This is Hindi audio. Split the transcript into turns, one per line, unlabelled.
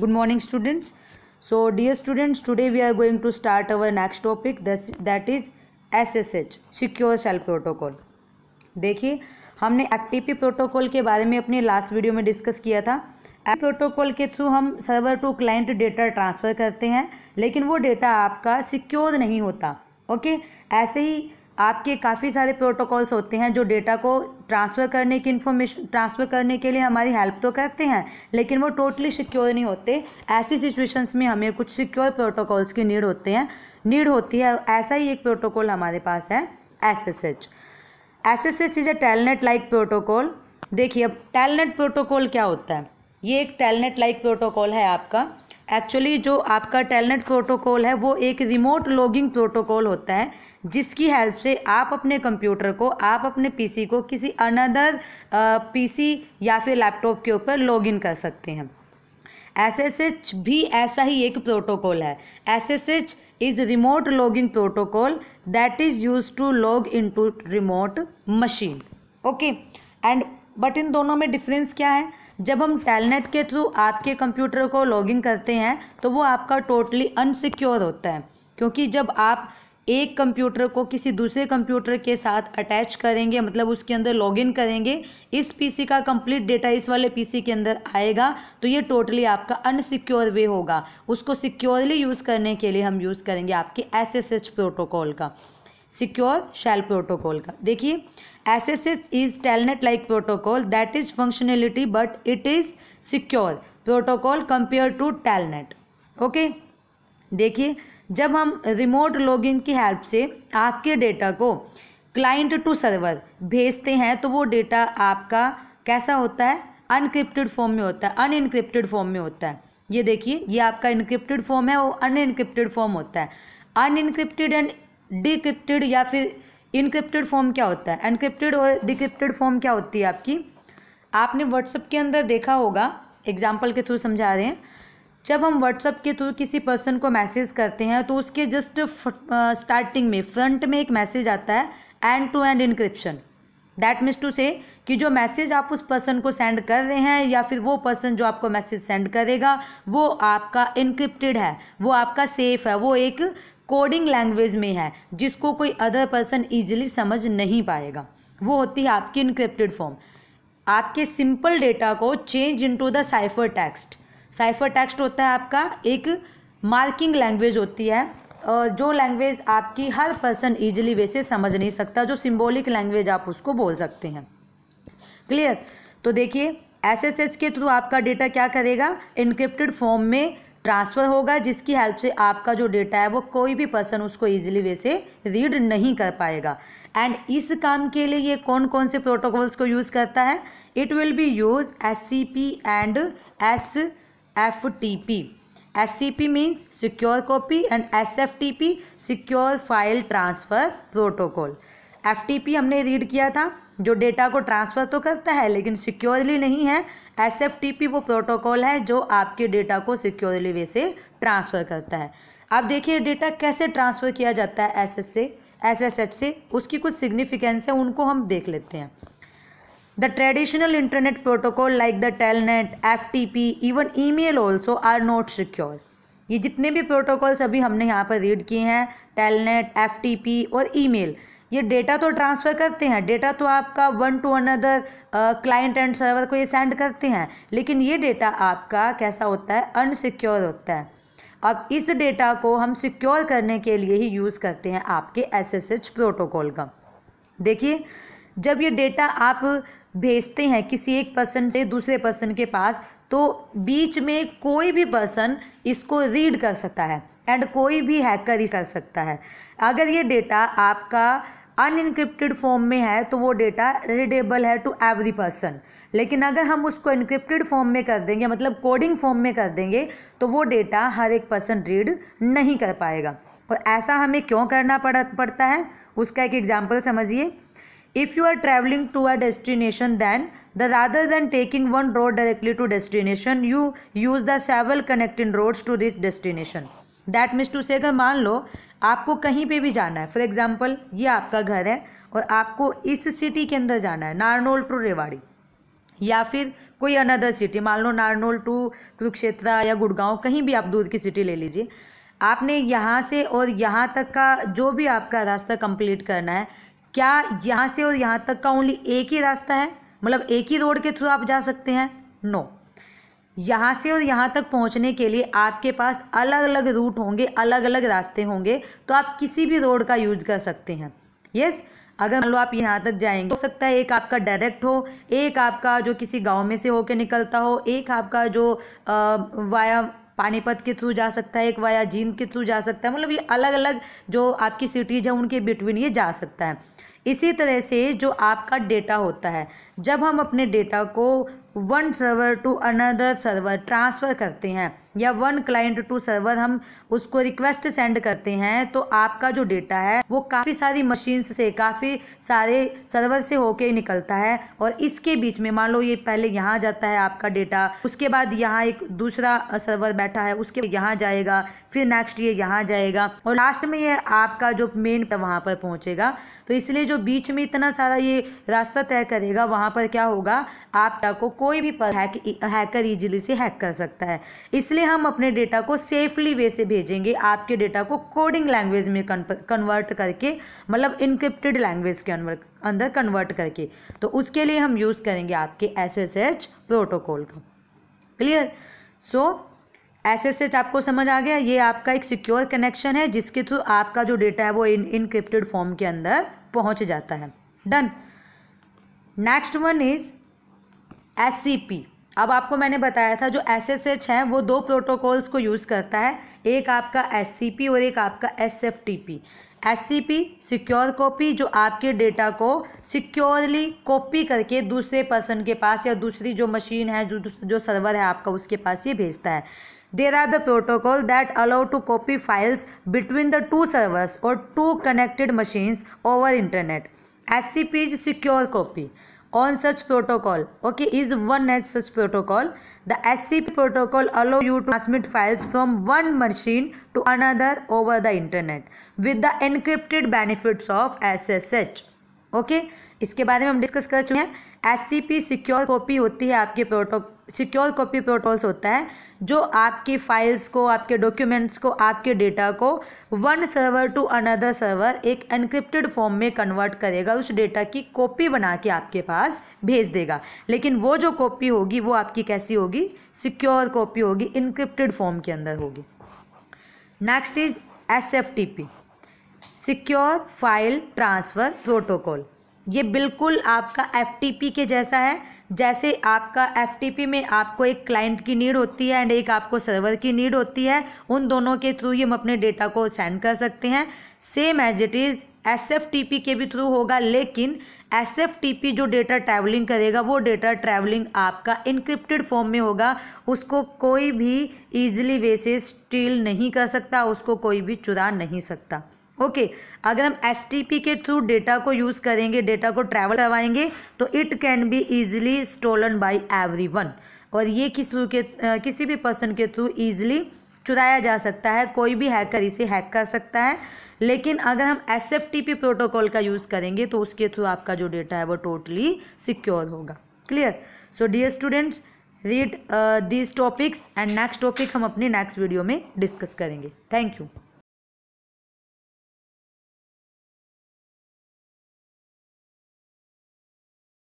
Good morning students so dear students today we are going to start our next topic that is S S H secure shell protocol देखिए हमने एफ टी पी प्रोटोकॉल के बारे में अपने लास्ट वीडियो में डिस्कस किया था एफ प्रोटोकॉल के थ्रू हम server to client data transfer करते हैं लेकिन वो डेटा आपका सिक्योर नहीं होता ओके ऐसे ही आपके काफ़ी सारे प्रोटोकॉल्स होते हैं जो डेटा को ट्रांसफ़र करने की इन्फॉर्मेशन ट्रांसफ़र करने के लिए हमारी हेल्प तो करते हैं लेकिन वो टोटली सिक्योर नहीं होते ऐसी सिचुएशंस में हमें कुछ सिक्योर प्रोटोकॉल्स की नीड होते हैं नीड होती है ऐसा ही एक प्रोटोकॉल हमारे पास है S S H S S H is a Telnet like protocol देखिए अब टेलनेट प्रोटोकॉल क्या होता है ये एक टेलनेट लाइक प्रोटोकॉल है आपका एक्चुअली जो आपका टेलनेट प्रोटोकॉल है वो एक रिमोट लॉगिंग प्रोटोकॉल होता है जिसकी हेल्प से आप अपने कंप्यूटर को आप अपने पीसी को किसी अनदर पीसी या फिर लैपटॉप के ऊपर लॉगिन कर सकते हैं एस एस एच भी ऐसा ही एक प्रोटोकॉल है S S H is remote logging protocol that is use to log in to remote machine okay and but इन दोनों में डिफरेंस क्या है जब हम टेलनेट के थ्रू आपके कंप्यूटर को लॉगिन करते हैं तो वो आपका टोटली अनसिक्योर होता है क्योंकि जब आप एक कंप्यूटर को किसी दूसरे कंप्यूटर के साथ अटैच करेंगे मतलब उसके अंदर लॉगिन करेंगे इस पीसी का कंप्लीट डेटा इस वाले पीसी के अंदर आएगा तो ये टोटली आपका अनसिक्योर वे होगा उसको सिक्योरली यूज़ करने के लिए हम यूज़ करेंगे आपके एसएसएच प्रोटोकॉल का सिक्योर शैल प्रोटोकॉल का देखिए S S S is Telnet like protocol that is functionality but it is secure protocol compare to Telnet okay देखिए जब हम रिमोट लॉगिन की हेल्प से आपके डेटा को क्लाइंट टू सर्वर भेजते हैं तो वो डेटा आपका कैसा होता है अनक्रिप्टेड फॉर्म में होता है अनइनक्रिप्टेड फॉर्म में होता है ये देखिए ये आपका इनक्रिप्टेड फॉर्म है वो अनइनक्रिप्टेड फॉर्म होता है अनइनक्रिप्टेड एंड डिक्रिप्टेड या फिर इनक्रिप्टेड फॉर्म क्या होता है एनक्रिप्टेड और डिक्रिप्टेड फॉर्म क्या होती है आपकी आपने व्हाट्सअप के अंदर देखा होगा एग्जाम्पल के थ्रू समझा रहे हैं जब हम व्हाट्सअप के थ्रू किसी पर्सन को मैसेज करते हैं तो उसके जस्ट स्टार्टिंग में फ्रंट में एक मैसेज आता है end to end encryption that means to say कि जो मैसेज आप उस पर्सन को सेंड कर रहे हैं या फिर वो पर्सन जो आपको मैसेज सेंड करेगा वो आपका इनक्रिप्टेड है वो आपका सेफ है वो एक कोडिंग लैंग्वेज में है जिसको कोई अदर पर्सन ईजिली समझ नहीं पाएगा वो होती है आपकी इनक्रिप्टेड फॉर्म आपके सिंपल डेटा को change into the cipher text cipher text होता है आपका एक मार्किंग लैंग्वेज होती है जो लैंग्वेज आपकी हर पर्सन ईजिली वैसे समझ नहीं सकता जो सिम्बोलिक लैंग्वेज आप उसको बोल सकते हैं क्लियर तो देखिए एस के थ्रू आपका डेटा क्या करेगा इनक्रिप्टेड फॉर्म में ट्रांसफ़र होगा जिसकी हेल्प से आपका जो डेटा है वो कोई भी पर्सन उसको ईजिली वैसे रीड नहीं कर पाएगा एंड इस काम के लिए ये कौन कौन से प्रोटोकॉल्स को यूज़ करता है it will be use S C P and S F T P S C P means secure copy and S F T P secure file transfer protocol F T P हमने रीड किया था जो डेटा को ट्रांसफ़र तो करता है लेकिन सिक्योरली नहीं है एस वो प्रोटोकॉल है जो आपके डेटा को सिक्योरली वे से ट्रांसफ़र करता है आप देखिए डेटा कैसे ट्रांसफ़र किया जाता है एस से एस से उसकी कुछ सिग्निफिकेंस है उनको हम देख लेते हैं protocol like the Telnet F T P even email also are not secure ये जितने भी प्रोटोकॉल्स अभी हमने यहाँ पर रीड किए हैं टेलनेट पी और मेल ये डेटा तो ट्रांसफ़र करते हैं डेटा तो आपका one to another client and server को ये सेंड करते हैं लेकिन ये डेटा आपका कैसा होता है अनसिक्योर होता है अब इस डेटा को हम सिक्योर करने के लिए ही यूज़ करते हैं आपके एसएसएच प्रोटोकॉल का देखिए जब ये डेटा आप भेजते हैं किसी एक पर्सन से दूसरे पर्सन के पास तो बीच में कोई भी पर्सन इसको रीड कर सकता है एंड कोई भी हैकर ही कर सकता है अगर ये डेटा आपका अनइनक्रिप्टेड फॉर्म में है तो वो डेटा रीडेबल है टू एवरी पर्सन लेकिन अगर हम उसको इनक्रिप्टेड फॉर्म में कर देंगे मतलब कोडिंग फॉर्म में कर देंगे तो वो डेटा हर एक पर्सन रीड नहीं कर पाएगा और ऐसा हमें क्यों करना पड़ पड़ता है उसका एक एग्जाम्पल समझिए if you are travelling to a destination then the rather than taking one road directly to destination you use the several connecting roads to reach destination that means to say अगर मान लो आपको कहीं पे भी जाना है फॉर एग्जाम्पल ये आपका घर है और आपको इस सिटी के अंदर जाना है नारनोल टू रेवाड़ी या फिर कोई अनदर सिटी मान लो नारनोल टू कुरुक्षेत्रा या गुड़गांव कहीं भी आप दूर की सिटी ले लीजिए आपने यहाँ से और यहाँ तक का जो भी आपका रास्ता कंप्लीट करना है क्या यहाँ से और यहाँ तक का ओनली एक ही रास्ता है मतलब एक ही रोड के थ्रू आप जा सकते हैं नो no. यहाँ से और यहाँ तक पहुँचने के लिए आपके पास अलग अलग रूट होंगे अलग अलग रास्ते होंगे तो आप किसी भी रोड का यूज कर सकते हैं यस अगर मान लो आप यहाँ तक जाएंगे हो सकता है एक आपका डायरेक्ट हो एक आपका जो किसी गांव में से होकर निकलता हो एक आपका जो वाया पानीपत के थ्रू जा सकता है एक वाया जींद के थ्रू जा सकता है मतलब ये अलग अलग जो आपकी सिटीज़ है उनके बिटवीन ये जा सकता है इसी तरह से जो आपका डेटा होता है जब हम अपने डेटा को one server to another server transfer करते हैं या वन क्लाइंट टू सर्वर हम उसको रिक्वेस्ट सेंड करते हैं तो आपका जो डेटा है वो काफ़ी सारी मशीन से काफ़ी सारे सर्वर से होके निकलता है और इसके बीच में मान लो ये पहले यहाँ जाता है आपका डेटा उसके बाद यहाँ एक दूसरा सर्वर बैठा है उसके यहाँ जाएगा फिर नेक्स्ट ये यहाँ जाएगा और लास्ट में ये आपका जो मेन वहाँ पर पहुँचेगा तो इसलिए जो बीच में इतना सारा ये रास्ता तय करेगा वहाँ पर क्या होगा आपका को कोई भी हैकर ईजिली से हैक कर सकता है इसलिए कैसे हम अपने डेटा को सेफली वे से भेजेंगे आपके डेटा को कोडिंग लैंग्वेज में कन्वर्ट करके मतलब इनक्रिप्टेड लैंग्वेज के अंदर कन्वर्ट करके तो उसके लिए हम यूज़ करेंगे आपके एस प्रोटोकॉल का clear so S S H आपको समझ आ गया ये आपका एक सिक्योर कनेक्शन है जिसके थ्रू आपका जो डेटा है वो इन इनक्रिप्टेड फॉर्म के अंदर पहुंच जाता है done next one is S C P अब आपको मैंने बताया था जो एस एस एच है वो दो प्रोटोकॉल्स को यूज़ करता है एक आपका एस सी पी और एक आपका S F T P S C P secure copy जो आपके डेटा को सिक्योरली कॉपी करके दूसरे पर्सन के पास या दूसरी जो मशीन है जो जो सर्वर है आपका उसके पास ये भेजता है there are the protocol that allow to copy files between the two servers और two connected machines over internet S C P is secure copy on such protocol okay is one as such protocol the scp protocol allow you to transmit files from one machine to another over the internet with the encrypted benefits of ssh okay इसके बारे में हम डिस्कस कर चुके हैं एस सिक्योर कॉपी होती है आपके प्रोटो सिक्योर कॉपी प्रोटोल्स होता है जो आपकी फाइल्स को आपके डॉक्यूमेंट्स को आपके डेटा को one server to another server एक एनक्रिप्टेड फॉर्म में कन्वर्ट करेगा उस डेटा की कॉपी बना के आपके पास भेज देगा लेकिन वो जो कॉपी होगी वो आपकी कैसी होगी सिक्योर कॉपी होगी इनक्रिप्टेड फॉर्म के अंदर होगी next is S secure file transfer protocol ये बिल्कुल आपका एफ के जैसा है जैसे आपका एफ में आपको एक क्लाइंट की नीड होती है एंड एक आपको सर्वर की नीड होती है उन दोनों के थ्रू ही हम अपने डेटा को सेंड कर सकते हैं same as it is S के भी थ्रू होगा लेकिन एस जो डेटा ट्रैवलिंग करेगा वो डेटा ट्रैवलिंग आपका इनक्रिप्टेड फॉर्म में होगा उसको कोई भी ईजिली वे से स्टील नहीं कर सकता उसको कोई भी चुरा नहीं सकता ओके okay, अगर हम एस के थ्रू डेटा को यूज़ करेंगे डेटा को ट्रैवल करवाएंगे तो it can be easily stolen by one और ये किस के किसी भी पर्सन के थ्रू ईजिली चुराया जा सकता है कोई भी हैकर इसे हैक कर सकता है लेकिन अगर हम एस प्रोटोकॉल का यूज़ करेंगे तो उसके थ्रू आपका जो डेटा है वो टोटली सिक्योर होगा clear so dear students read these topics and next topic हम अपने नेक्स्ट वीडियो में डिस्कस करेंगे थैंक यू